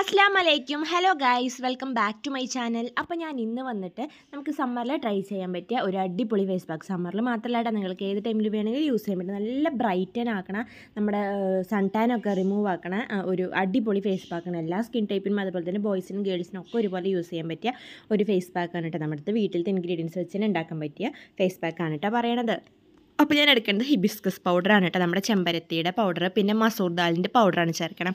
അസ്ലാം വലൈക്കും hello guys welcome back to my channel അപ്പോൾ ഞാൻ ഇന്ന് വന്നിട്ട് നമുക്ക് സമ്മറിൽ ട്രൈ ചെയ്യാൻ പറ്റിയ ഒരു അടിപൊളി ഫേസ് പാക്ക് സമ്മറിൽ മാത്രമല്ല നിങ്ങൾക്ക് ഏത് ടൈമിൽ വേണമെങ്കിലും യൂസ് ചെയ്യാൻ പറ്റും നല്ല ബ്രൈറ്റൻ ആക്കണ നമ്മുടെ സൺടാനൊക്കെ റിമൂവ് ആക്കണ ഒരു അടിപൊളി ഫേസ് പാക്കാണ് എല്ലാ സ്കിൻ ടൈപ്പിനും അതുപോലെ തന്നെ ബോയ്സിനും ഗേൾസിനും ഒക്കെ ഒരുപോലെ യൂസ് ചെയ്യാൻ പറ്റിയ ഒരു ഫേസ് പാക്കാണ് കേട്ടോ നമ്മുടെ വീട്ടിലത്തെ ഇൻഗ്രീഡിയൻസ് വെച്ച് തന്നെ ഉണ്ടാക്കാൻ പറ്റിയ ഫേസ് പാക്കാണ് കേട്ടോ പറയണത് അപ്പോൾ ഞാൻ എടുക്കേണ്ടത് ഹിബിസ്കസ് പൗഡറാണ് കേട്ടോ നമ്മുടെ ചെമ്പരത്തിയുടെ പൗഡർ പിന്നെ മസൂർ ദാലിൻ്റെ പൗഡറാണ് ചേർക്കണം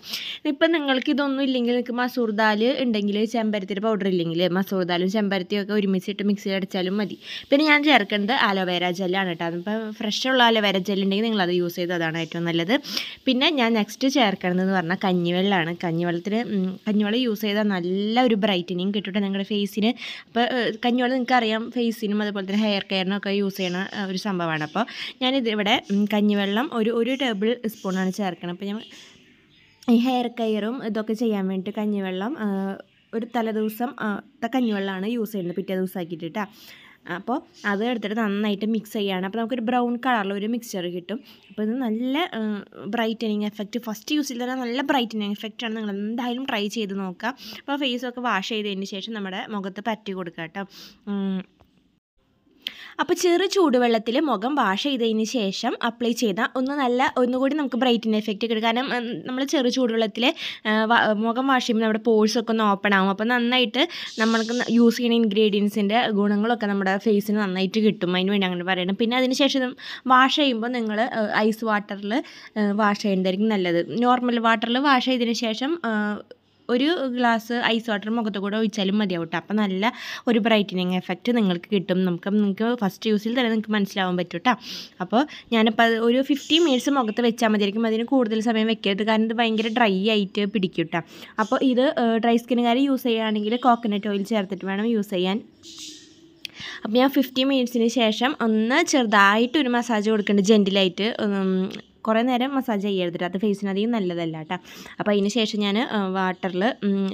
ഇപ്പം നിങ്ങൾക്ക് ഇതൊന്നും ഇല്ലെങ്കിൽ നിങ്ങൾക്ക് മസൂർ ദാൽ ഉണ്ടെങ്കിൽ ചെമ്പരത്തിയുടെ പൗഡർ ഇല്ലെങ്കിൽ മസൂർ ദാലും ചെമ്പരത്തിയും ഒക്കെ ഒരുമിച്ചിട്ട് മിക്സിയിൽ അടിച്ചാലും മതി പിന്നെ ഞാൻ ചേർക്കേണ്ടത് അലോവേര ജെല്ലാണ് കേട്ടോ അതിപ്പോൾ ഫ്രഷ് ഉള്ള അലോവേര ജെൽ ഉണ്ടെങ്കിൽ നിങ്ങൾ അത് യൂസ് ചെയ്ത് അതാണ് ഏറ്റവും നല്ലത് പിന്നെ ഞാൻ നെക്സ്റ്റ് ചേർക്കണമെന്ന് പറഞ്ഞാൽ കഞ്ഞിവെള്ളമാണ് കഞ്ഞിവെള്ളത്തിന് കഞ്ഞിവെള്ളം യൂസ് ചെയ്താൽ നല്ല ഒരു ബ്രൈറ്റനിങ് കിട്ടിയിട്ട് നിങ്ങളുടെ ഫേസിന് അപ്പോൾ കഞ്ഞിവെള്ളം നിങ്ങൾക്കറിയാം ഫേസിനും അതുപോലെ തന്നെ ഹെയർ കെയറിനും ഒക്കെ യൂസ് ചെയ്യണ ഒരു സംഭവമാണ് അപ്പോൾ ഞാനിതിവിടെ ഇവിടെ കഞ്ഞിവെള്ളം ഒരു ഒരു ടേബിൾ സ്പൂണാണ് ചേർക്കുന്നത് അപ്പോൾ ഞാൻ ഈ ഹെയർ കെയറും ഇതൊക്കെ ചെയ്യാൻ വേണ്ടിയിട്ട് കഞ്ഞിവെള്ളം ഒരു തലേദിവസം കഞ്ഞിവെള്ളമാണ് യൂസ് ചെയ്യുന്നത് പിറ്റേ ദിവസം ആക്കിയിട്ട് അപ്പോൾ അത് എടുത്തിട്ട് നന്നായിട്ട് മിക്സ് ചെയ്യുകയാണ് അപ്പോൾ നമുക്കൊരു ബ്രൗൺ കളറിൽ ഒരു മിക്സ്ചർ കിട്ടും അപ്പോൾ ഇത് നല്ല ബ്രൈറ്റനിങ് എഫക്റ്റ് ഫസ്റ്റ് യൂസിൽ തന്നെ നല്ല ബ്രൈറ്റനിങ് എഫക്റ്റാണ് നിങ്ങൾ എന്തായാലും ട്രൈ ചെയ്ത് നോക്കുക അപ്പോൾ ഫേസൊക്കെ വാഷ് ചെയ്തതിന് ശേഷം നമ്മുടെ മുഖത്ത് പറ്റി കൊടുക്കുക കേട്ടോ അപ്പോൾ ചെറു ചൂടുവെള്ളത്തിൽ മുഖം വാഷ് ചെയ്തതിന് ശേഷം അപ്ലൈ ചെയ്താൽ ഒന്ന് നല്ല ഒന്നുകൂടി നമുക്ക് ബ്രൈറ്റിൻ്റെ എഫക്റ്റ് കിട്ടും കാരണം നമ്മൾ ചെറു ചൂടുവെള്ളത്തിൽ മുഖം വാഷ് ചെയ്യുമ്പോൾ നമ്മുടെ പോഴ്സൊക്കെ ഒന്ന് ഓപ്പൺ ആവും അപ്പോൾ നന്നായിട്ട് നമ്മൾക്ക് യൂസ് ചെയ്യുന്ന ഇൻഗ്രീഡിയൻസിൻ്റെ ഗുണങ്ങളൊക്കെ നമ്മുടെ ഫേസിന് നന്നായിട്ട് കിട്ടും അതിന് വേണ്ടി അങ്ങനെ പറയണം പിന്നെ അതിന് ശേഷം വാഷ് ചെയ്യുമ്പോൾ നിങ്ങൾ ഐസ് വാട്ടറിൽ വാഷ് ചെയ്യേണ്ടതായിരിക്കും നല്ലത് നോർമൽ വാട്ടറിൽ വാഷ് ചെയ്തതിന് ശേഷം ഒരു ഗ്ലാസ് ഐസ് വാട്ടർ മുഖത്ത് കൂടെ ഒഴിച്ചാലും മതിയാവും കേട്ടോ അപ്പോൾ നല്ല ഒരു ബ്രൈറ്റനിങ് എഫക്റ്റ് നിങ്ങൾക്ക് കിട്ടും നമുക്ക് നിങ്ങൾക്ക് ഫസ്റ്റ് യൂസിൽ തന്നെ നിങ്ങൾക്ക് മനസ്സിലാവാൻ പറ്റും കേട്ടോ അപ്പോൾ ഞാനിപ്പോൾ ഒരു ഫിഫ്റ്റീൻ മിനിറ്റ്സ് മുഖത്ത് വെച്ചാൽ മതിയായിരിക്കും അതിന് കൂടുതൽ സമയം വെക്കരുത് കാരണം ഇത് ഭയങ്കര ഡ്രൈ ആയിട്ട് പിടിക്കും കേട്ടോ അപ്പോൾ ഇത് ഡ്രൈ സ്കിന്നുകാർ യൂസ് ചെയ്യുകയാണെങ്കിൽ കോക്കനട്ട് ഓയിൽ ചേർത്തിട്ട് വേണം യൂസ് ചെയ്യാൻ അപ്പോൾ ഞാൻ ഫിഫ്റ്റി മിനിറ്റ്സിന് ശേഷം ഒന്ന് ചെറുതായിട്ട് ഒരു മസാജ് കൊടുക്കുന്നുണ്ട് ജെൻറ്റിലായിട്ട് കുറേ നേരം മസാജ് ചെയ്യരുത് അത് ഫേസിന് അധികം നല്ലതല്ല കേട്ടോ അപ്പോൾ അതിന് ശേഷം ഞാൻ വാട്ടറിൽ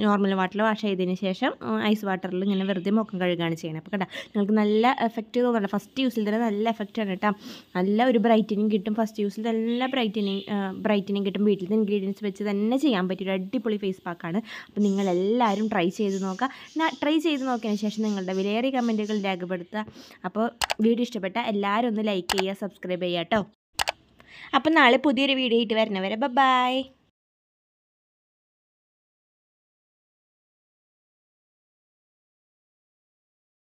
നോർമൽ വാട്ടറിൽ വാഷ് ചെയ്തതിന് ശേഷം ഐസ് വാട്ടറിൽ ഇങ്ങനെ വെറുതെ മുഖം കഴുകുകയാണ് ചെയ്യുന്നത് അപ്പോൾ കേട്ടോ നിങ്ങൾക്ക് നല്ല എഫക്റ്റ് തോന്നുന്നുണ്ട് ഫസ്റ്റ് യൂസിൽ തന്നെ നല്ല എഫക്റ്റ് ആണ് കേട്ടോ നല്ല ഒരു ബ്രൈറ്റനിങ് കിട്ടും ഫസ്റ്റ് യൂസിൽ നല്ല ബ്രൈറ്റനിങ് ബ്രൈറ്റനിങ് കിട്ടും വീട്ടിലത്തെ ഇൻഗ്രീഡിയൻസ് വെച്ച് തന്നെ ചെയ്യാൻ പറ്റിയ ഒരു അടിപൊളി ഫേസ് പാക്കാണ് അപ്പോൾ നിങ്ങളെല്ലാവരും ട്രൈ ചെയ്ത് നോക്കുക ട്രൈ ചെയ്ത് നോക്കിയതിന് ശേഷം നിങ്ങളുടെ വിലയേറിയ കമൻറ്റുകൾ രേഖപ്പെടുത്തുക അപ്പോൾ വീഡിയോ ഇഷ്ടപ്പെട്ട എല്ലാവരും ഒന്ന് ലൈക്ക് ചെയ്യുക സബ്സ്ക്രൈബ് ചെയ്യുക കേട്ടോ അപ്പം നാളെ പുതിയൊരു വീഡിയോ ആയിട്ട് വരണവരെ ബൈ